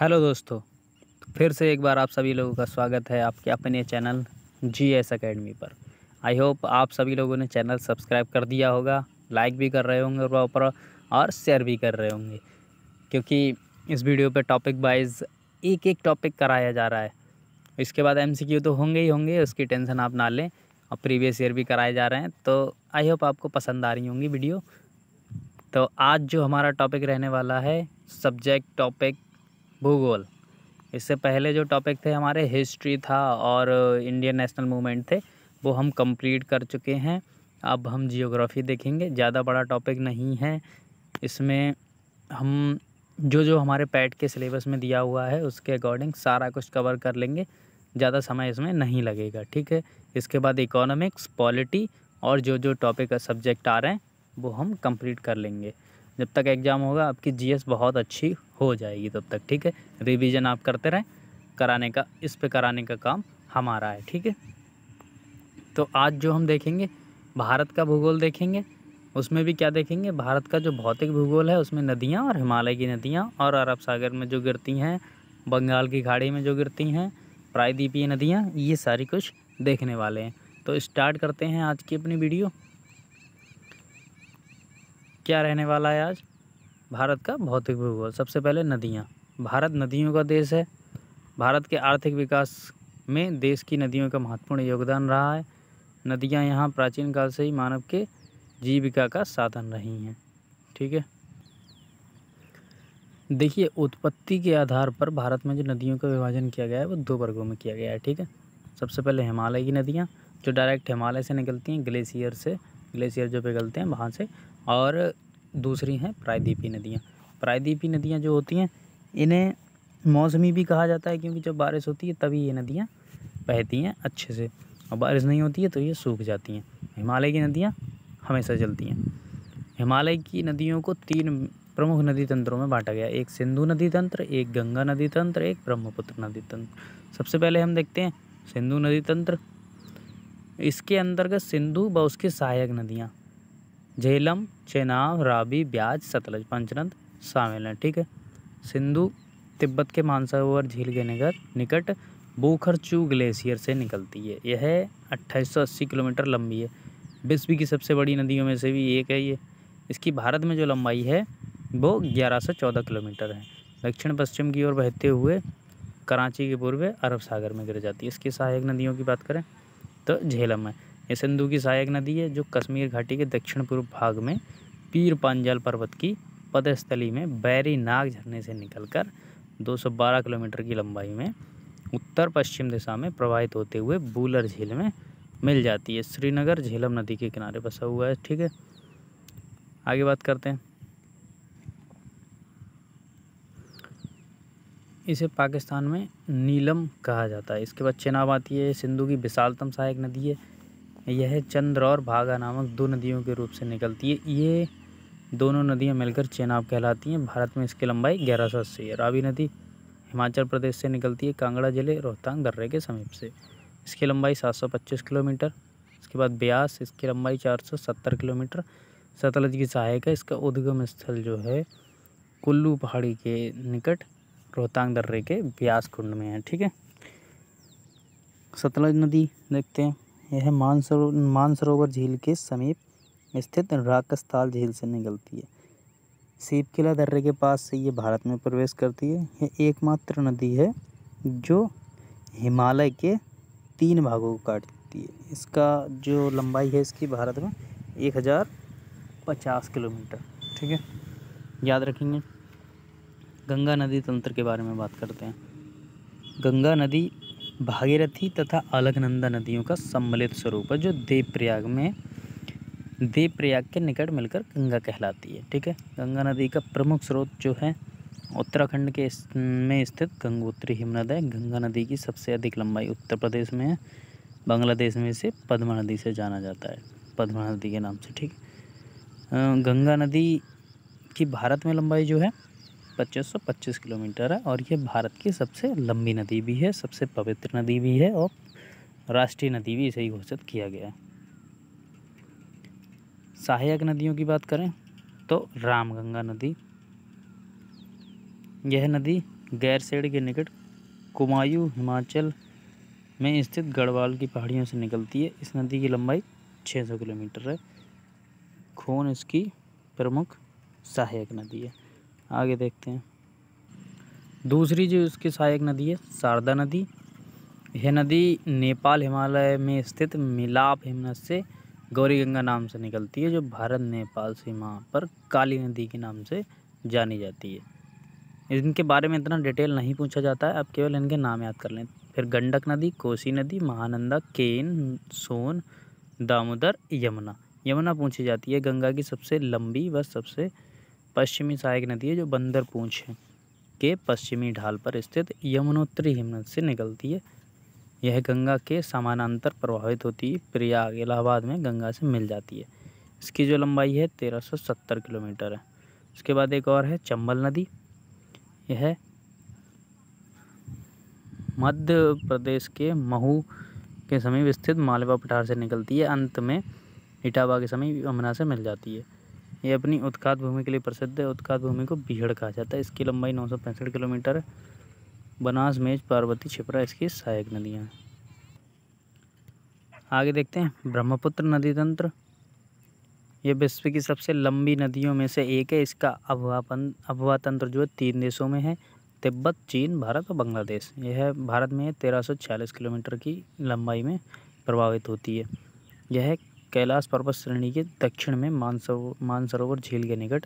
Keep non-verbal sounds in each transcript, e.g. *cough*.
hello दोस्तों फिर से एक बार आप सभी लोगों का स्वागत है आपके अपने चैनल जी एस अकेडमी पर आई होप आप सभी लोगों ने चैनल सब्सक्राइब कर दिया होगा लाइक भी कर रहे होंगे प्रॉपर और शेयर भी कर रहे होंगे क्योंकि इस वीडियो पे टॉपिक वाइज एक एक टॉपिक कराया जा रहा है इसके बाद एमसीक्यू तो होंगे ही होंगे उसकी टेंशन आप ना लें और प्रीवियस ईयर भी कराए जा रहे हैं तो आई होप आपको पसंद आ रही होंगी वीडियो तो आज जो हमारा टॉपिक रहने वाला है सब्जेक्ट टॉपिक भूगोल इससे पहले जो टॉपिक थे हमारे हिस्ट्री था और इंडियन नेशनल मूवमेंट थे वो हम कंप्लीट कर चुके हैं अब हम जियोग्राफी देखेंगे ज़्यादा बड़ा टॉपिक नहीं है इसमें हम जो जो हमारे पैट के सिलेबस में दिया हुआ है उसके अकॉर्डिंग सारा कुछ कवर कर लेंगे ज़्यादा समय इसमें नहीं लगेगा ठीक है इसके बाद इकोनॉमिक्स पॉलिटी और जो जो टॉपिक सब्जेक्ट आ रहे हैं वो हम कंप्लीट कर लेंगे जब तक एग्ज़ाम होगा आपकी जीएस बहुत अच्छी हो जाएगी तब तक ठीक है रिवीजन आप करते रहें कराने का इस पे कराने का काम हमारा है ठीक है तो आज जो हम देखेंगे भारत का भूगोल देखेंगे उसमें भी क्या देखेंगे भारत का जो भौतिक भूगोल है उसमें नदियाँ और हिमालय की नदियाँ और अरब सागर में जो गिरती हैं बंगाल की खाड़ी में जो गिरती हैं प्रायद्वीपीय नदियाँ ये सारी कुछ देखने वाले हैं तो स्टार्ट करते हैं आज की अपनी वीडियो क्या रहने वाला है आज भारत का भौतिक भूगोल सबसे पहले नदियाँ भारत नदियों का देश है भारत के आर्थिक विकास में देश की नदियों का महत्वपूर्ण योगदान रहा है नदियाँ यहाँ प्राचीन काल से ही मानव के जीविका का साधन रही हैं ठीक है देखिए उत्पत्ति के आधार पर भारत में जो नदियों का विभाजन किया गया है वो दो वर्गों में किया गया है ठीक है सबसे पहले हिमालय की नदियाँ जो डायरेक्ट हिमालय से निकलती हैं ग्लेशियर से ग्लेशियर जो पिघलते हैं वहाँ से और दूसरी हैं प्रायद्वीपी नदियाँ प्रायद्वीपी नदियाँ जो होती हैं इन्हें मौसमी भी कहा जाता है क्योंकि जब बारिश होती है तभी ये नदियाँ बहती हैं अच्छे से और बारिश नहीं होती है तो ये सूख जाती हैं हिमालय की नदियाँ हमेशा चलती हैं हिमालय की नदियों को तीन प्रमुख नदी तंत्रों में बांटा गया एक सिंधु नदी तंत्र एक गंगा नदी तंत्र एक ब्रह्मपुत्र नदी तंत्र सबसे पहले हम देखते हैं सिंधु नदी तंत्र इसके अंतर्गत सिंधु व उसकी सहायक नदियाँ झेलम चेनाब राबी ब्याज सतलज पंचनंद शामिल हैं ठीक है सिंधु तिब्बत के मानसरोवर झील के निकट निकट बोखरचू ग्लेशियर से निकलती है यह अट्ठाईस किलोमीटर लंबी है विश्व की सबसे बड़ी नदियों में से भी एक है ये इसकी भारत में जो लंबाई है वो ग्यारह से चौदह किलोमीटर है दक्षिण पश्चिम की ओर बहते हुए कराची के पूर्व अरब सागर में गिर जाती है इसकी सहायक नदियों की बात करें तो झेलम है ये सिंधु की सहायक नदी है जो कश्मीर घाटी के दक्षिण पूर्व भाग में पीर पांजल पर्वत की पदस्थली में बैरी नाग झरने से निकलकर 212 किलोमीटर की लंबाई में उत्तर पश्चिम दिशा में प्रवाहित होते हुए बूलर झील में मिल जाती है श्रीनगर झेलम नदी के किनारे बसा हुआ है ठीक है आगे बात करते हैं इसे पाकिस्तान में नीलम कहा जाता है इसके बाद चेनाब आती है सिंधु की विशालतम सहायक नदी है यह चंद्र और भागा नामक दो नदियों के रूप से निकलती है ये दोनों नदियाँ मिलकर चेनाब कहलाती हैं भारत में इसकी लंबाई ग्यारह सौ अस्सी है रावी नदी हिमाचल प्रदेश से निकलती है कांगड़ा जिले रोहतांग दर्रे के समीप से इसकी लंबाई सात सौ पच्चीस किलोमीटर इसके बाद ब्यास इसकी लंबाई चार सौ सत्तर किलोमीटर सतलज की सहायक है इसका उद्गम स्थल जो है कुल्लू पहाड़ी के निकट रोहतांग दर्रे के ब्यास कुंड में है ठीक है सतलज नदी देखते हैं यह मानसरो मानसरोवर झील के समीप स्थित राकस्थाल झील से निकलती है सीप किला दर्रे के पास से ये भारत में प्रवेश करती है यह एकमात्र नदी है जो हिमालय के तीन भागों को काटती है इसका जो लंबाई है इसकी भारत में एक हज़ार पचास किलोमीटर ठीक है याद रखेंगे गंगा नदी तंत्र के बारे में बात करते हैं गंगा नदी भागीरथी तथा अलकनंदा नदियों का सम्मिलित स्वरूप है जो देवप्रयाग में देवप्रयाग के निकट मिलकर गंगा कहलाती है ठीक है गंगा नदी का प्रमुख स्रोत जो है उत्तराखंड के में स्थित गंगोत्री हिमनद है गंगा नदी की सबसे अधिक लंबाई उत्तर प्रदेश में है बांग्लादेश में इसे पद्मा नदी से जाना जाता है पद्मा नदी के नाम से ठीक गंगा नदी की भारत में लंबाई जो है 2525 किलोमीटर है और ये भारत की सबसे लंबी नदी भी है सबसे पवित्र नदी भी है और राष्ट्रीय नदी भी इसे ही घोषित किया गया है सहायक नदियों की बात करें तो रामगंगा नदी यह नदी गैरसेड़ के निकट कुमायूं हिमाचल में स्थित गढ़वाल की पहाड़ियों से निकलती है इस नदी की लंबाई 600 किलोमीटर है खून इसकी प्रमुख सहायक नदी है आगे देखते हैं दूसरी जो उसकी सहायक नदी है शारदा नदी यह नदी नेपाल हिमालय में स्थित मिलाप हिमनद से गौरी गंगा नाम से निकलती है जो भारत नेपाल सीमा पर काली नदी के नाम से जानी जाती है इनके बारे में इतना डिटेल नहीं पूछा जाता है आप केवल इनके नाम याद कर लें फिर गंडक नदी कोसी नदी महानंदा केन सोन दामोदर यमुना यमुना पूछी जाती है गंगा की सबसे लंबी व सबसे पश्चिमी सहायक नदी है जो बंदर पूंछ के पश्चिमी ढाल पर स्थित यमुनोत्री हिमनद से निकलती है यह गंगा के समानांतर प्रवाहित होती है प्रयाग इलाहाबाद में गंगा से मिल जाती है इसकी जो लंबाई है तेरह सौ सत्तर किलोमीटर है उसके बाद एक और है चंबल नदी यह मध्य प्रदेश के महू के समीप स्थित मालवा पठार से निकलती है अंत में इटावा के समीप यमुना से मिल जाती है ये अपनी उत्खात भूमि के लिए प्रसिद्ध है उत्खात भूमि को बीहड़ कहा जाता है इसकी लंबाई नौ किलोमीटर बनास मेज पार्वती छिपरा इसकी सहायक नदियाँ हैं आगे देखते हैं ब्रह्मपुत्र नदी तंत्र यह विश्व की सबसे लंबी नदियों में से एक है इसका अभवापन अभवा तंत्र जो है तीन देशों में है तिब्बत चीन भारत और बांग्लादेश यह भारत में तेरह सौ छियालीस किलोमीटर की लंबाई में प्रभावित होती है यह कैलाश पर्वत श्रेणी के दक्षिण में मानसरो मानसरोवर झील के निकट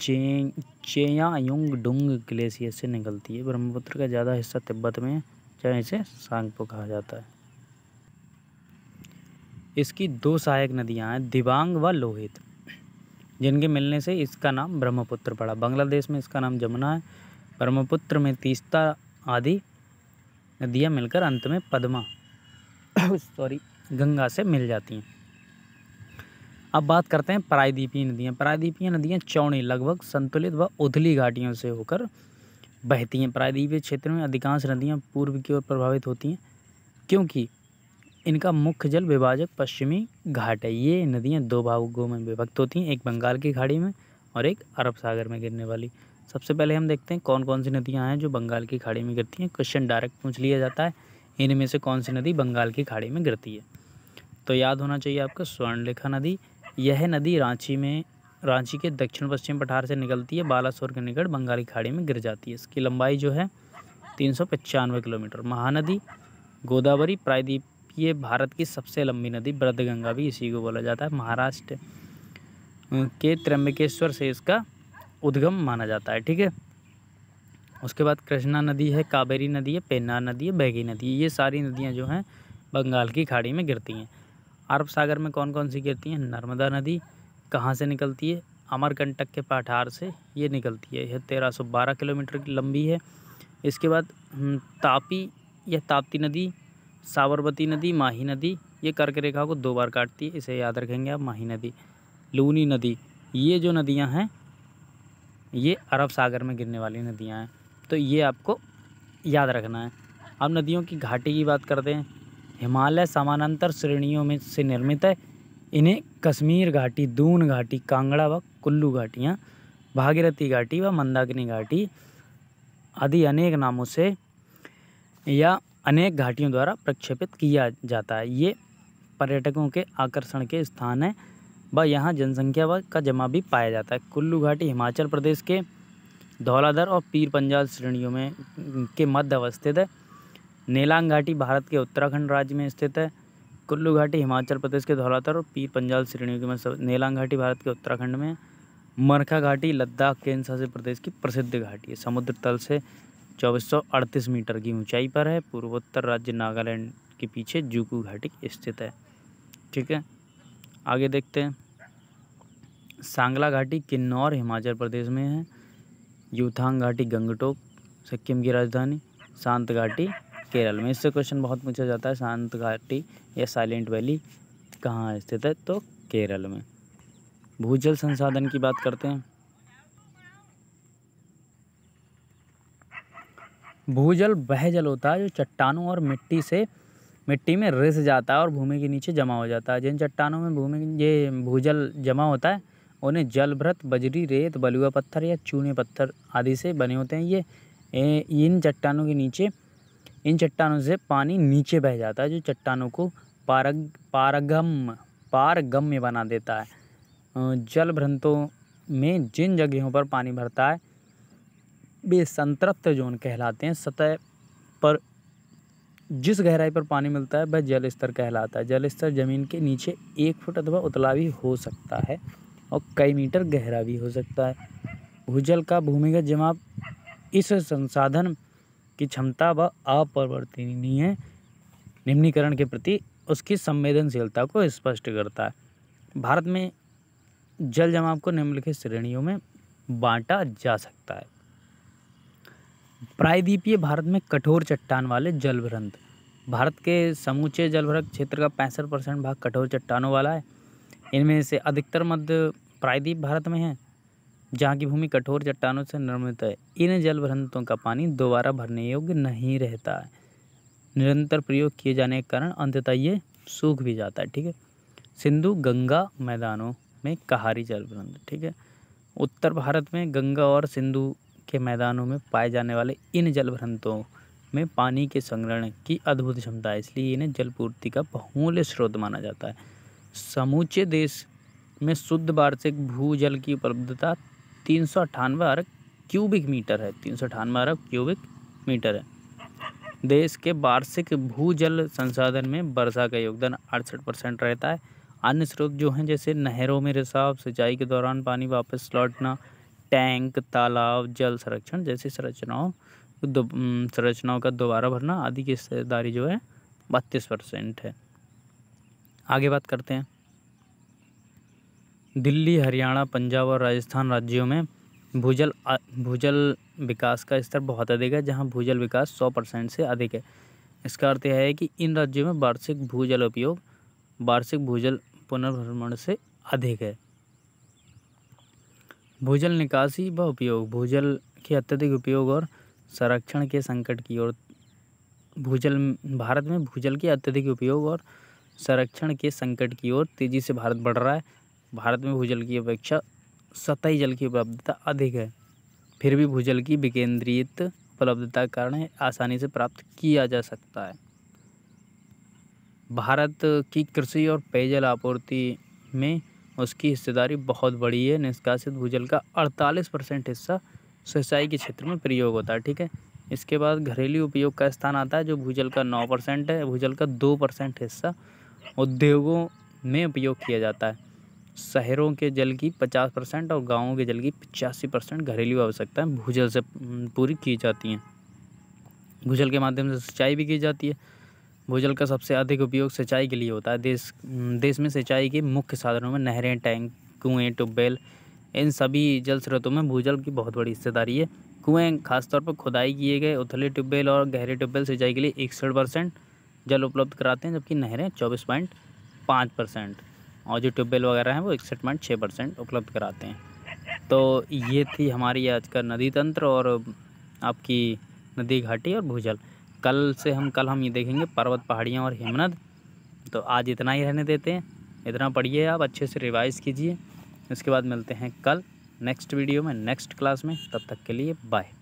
चे चेयायुंग डुंग ग्लेशियर से निकलती है ब्रह्मपुत्र का ज़्यादा हिस्सा तिब्बत में है जहाँ इसे सांगपो कहा जाता है इसकी दो सहायक नदियाँ हैं दिबांग व लोहित जिनके मिलने से इसका नाम ब्रह्मपुत्र पड़ा बांग्लादेश में इसका नाम जमुना है ब्रह्मपुत्र में तीस्ता आदि नदियाँ मिलकर अंत में पद्मा सॉरी *coughs* गंगा से मिल जाती हैं अब बात करते हैं प्रायद्वीपीय नदियाँ प्रायद्वीपीय नदियाँ चौड़ी लगभग संतुलित व उथली घाटियों से होकर बहती हैं प्रायद्वीपीय क्षेत्र में अधिकांश नदियाँ पूर्व की ओर प्रभावित होती हैं क्योंकि इनका मुख्य जल विभाजक पश्चिमी घाट है ये नदियाँ दो भागों में विभक्त होती हैं एक बंगाल की खाड़ी में और एक अरब सागर में गिरने वाली सबसे पहले हम देखते हैं कौन कौन सी नदियाँ हैं जो बंगाल की खाड़ी में गिरती हैं क्वेश्चन डायरेक्ट पूछ लिया जाता है इनमें से कौन सी नदी बंगाल की खाड़ी में गिरती है तो याद होना चाहिए आपका स्वर्णलेखा नदी यह नदी रांची में रांची के दक्षिण पश्चिम पठार से निकलती है बालासोर के निकट बंगाली खाड़ी में गिर जाती है इसकी लंबाई जो है तीन किलोमीटर महानदी गोदावरी प्रायद्वीप ये भारत की सबसे लंबी नदी ब्रदगंगा भी इसी को बोला जाता है महाराष्ट्र के त्रम्बकेश्वर से इसका उद्गम माना जाता है ठीक है उसके बाद कृष्णा नदी है कावेरी नदी है पेन्नार नदी है बैगी नदी है ये सारी नदियाँ जो हैं बंगाल की खाड़ी में गिरती हैं अरब सागर में कौन कौन सी गिरती हैं नर्मदा नदी कहाँ से निकलती है अमरकंटक के पठार से ये निकलती है यह तेरह सौ बारह किलोमीटर की लंबी है इसके बाद हम्म, तापी यह ताप्ती नदी साबरमती नदी माही नदी ये कर्क रेखा को दो बार काटती है इसे याद रखेंगे आप माही नदी लूनी नदी ये जो नदियाँ हैं ये अरब सागर में गिरने वाली नदियाँ हैं तो ये आपको याद रखना है अब नदियों की घाटी की बात करते हैं हिमालय समानांतर श्रेणियों में से निर्मित है इन्हें कश्मीर घाटी दून घाटी कांगड़ा व कुल्लू घाटियाँ भागीरथी घाटी व मंदाकिनी घाटी आदि अनेक नामों से या अनेक घाटियों द्वारा प्रक्षेपित किया जाता है ये पर्यटकों के आकर्षण के स्थान है व यहाँ जनसंख्या व का जमा भी पाया जाता है कुल्लू घाटी हिमाचल प्रदेश के धौलाधर और पीर पंजाल श्रेणियों में के मध्य अवस्थित है नीलांग घाटी भारत के उत्तराखंड राज्य में स्थित है कुल्लू घाटी हिमाचल प्रदेश के धौलातर और पीर पंजाल श्रेणियों के में नेलांग घाटी भारत के उत्तराखंड में मरखा घाटी लद्दाख केन्द्र शासित प्रदेश की प्रसिद्ध घाटी है समुद्र तल से चौबीस मीटर की ऊंचाई पर है पूर्वोत्तर राज्य नागालैंड के पीछे जूकू घाटी स्थित है ठीक है आगे देखते हैं सांगला घाटी किन्नौर हिमाचल प्रदेश में है यूथांग घाटी गंगटोक सिक्किम की राजधानी शांत घाटी केरल में इससे क्वेश्चन बहुत पूछा जाता है शांत घाटी या साइलेंट वैली कहाँ स्थित है तो केरल में भूजल संसाधन की बात करते हैं भूजल वह जल होता है जो चट्टानों और मिट्टी से मिट्टी में रिस जाता है और भूमि के नीचे जमा हो जाता है जिन चट्टानों में भूमि ये भूजल जमा होता है उन्हें जलभ्रत बजरी रेत बलुआ पत्थर या चूने पत्थर आदि से बने होते हैं ये इन चट्टानों के नीचे इन चट्टानों से पानी नीचे बह जाता है जो चट्टानों को पारग पारगम पारगम्य बना देता है जल भ्रंतों में जिन जगहों पर पानी भरता है वे संतृप्त जोन कहलाते हैं सतह पर जिस गहराई पर पानी मिलता है वह जल स्तर कहलाता है जल स्तर ज़मीन के नीचे एक फुट अथवा उतला भी हो सकता है और कई मीटर गहरा भी हो सकता है भूजल का भूमिगत जमाव इस संसाधन की क्षमता व अपरिवर्तनीय निम्नीकरण के प्रति उसकी संवेदनशीलता को स्पष्ट करता है भारत में जल जमाव को निम्नलिखित श्रेणियों में बांटा जा सकता है प्रायद्वीपीय भारत में कठोर चट्टान वाले जलभ्रंत भारत के समूचे जलभरक क्षेत्र का पैंसठ परसेंट भाग कठोर चट्टानों वाला है इनमें से अधिकतर मध्य प्रायद्वीप भारत में है जहाँ की भूमि कठोर चट्टानों से निर्मित है इन जल भ्रंतों का पानी दोबारा भरने योग्य नहीं रहता है निरंतर प्रयोग किए जाने के कारण अंततः ये सूख भी जाता है ठीक है सिंधु गंगा मैदानों में कहारी जलभृंत ठीक है उत्तर भारत में गंगा और सिंधु के मैदानों में पाए जाने वाले इन जल भ्रंतों में पानी के संग्रहण की अद्भुत क्षमता है इसलिए इन्हें जलपूर्ति का बहुमूल्य स्रोत माना जाता है समूचे देश में शुद्ध वार्षिक भूजल की उपलब्धता तीन सौ अट्ठानवे अरब क्यूबिक मीटर है तीन सौ अठानवे अरब क्यूबिक मीटर है देश के वार्षिक भूजल संसाधन में वर्षा का योगदान अड़सठ परसेंट रहता है अन्य स्रोत जो हैं जैसे नहरों में रिसाव सिंचाई के दौरान पानी वापस लौटना टैंक तालाब जल संरक्षण जैसी संरचनाओं संरचनाओं का दोबारा भरना आदि की हिस्सेदारी जो है बत्तीस परसेंट है आगे बात करते हैं दिल्ली हरियाणा पंजाब और राजस्थान राज्यों में भूजल भूजल विकास का स्तर बहुत अधिक है जहाँ भूजल विकास सौ परसेंट से अधिक है इसका अर्थ यह है कि इन राज्यों में वार्षिक भूजल उपयोग वार्षिक भूजल पुनर्भ्रमण से अधिक है भूजल निकासी व उपयोग भूजल के अत्यधिक उपयोग और संरक्षण के संकट की ओर भूजल भारत में भूजल के अत्यधिक उपयोग और संरक्षण के संकट की ओर तेज़ी से भारत बढ़ रहा है भारत में भूजल की अपेक्षा सतही जल की उपलब्धता अधिक है फिर भी भूजल की विकेंद्रित उपलब्धता के कारण आसानी से प्राप्त किया जा सकता है भारत की कृषि और पेयजल आपूर्ति में उसकी हिस्सेदारी बहुत बड़ी है निष्कासित भूजल का अड़तालीस परसेंट हिस्सा सिंचाई के क्षेत्र में प्रयोग होता है ठीक है इसके बाद घरेलू उपयोग का स्थान आता है जो भूजल का नौ परसेंट है भूजल का दो परसेंट हिस्सा उद्योगों में उपयोग किया जाता है शहरों के जल की पचास परसेंट और गाँवों के जल की पचासी परसेंट घरेलू आवश्यकताएँ भूजल से पूरी की जाती हैं भूजल के माध्यम से सिंचाई भी की जाती है भूजल का सबसे अधिक उपयोग सिंचाई के लिए होता है देश देश में सिंचाई के मुख्य साधनों में नहरें टैंक कुएँ ट्यूबवेल इन सभी जल स्रोतों में भूजल की बहुत बड़ी हिस्सेदारी है कुएँ खासतौर पर खुदाई किए गए उथले ट्यूबवेल और गहरे ट्यूबवेल सिंचाई के लिए इकसठ परसेंट जल उपलब्ध कराते हैं जबकि नहरें चौबीस पॉइंट पाँच परसेंट और जो ट्यूबवेल वगैरह हैं वो इकसठ पॉइंट छः परसेंट उपलब्ध कराते हैं तो ये थी हमारी आज का नदी तंत्र और आपकी नदी घाटी और भूजल कल से हम कल हम ये देखेंगे पर्वत पहाड़ियाँ और हिमनद तो आज इतना ही रहने देते हैं इतना पढ़िए आप अच्छे से रिवाइज़ कीजिए उसके बाद मिलते हैं कल नेक्स्ट वीडियो में नेक्स्ट क्लास में तब तक के लिए बाय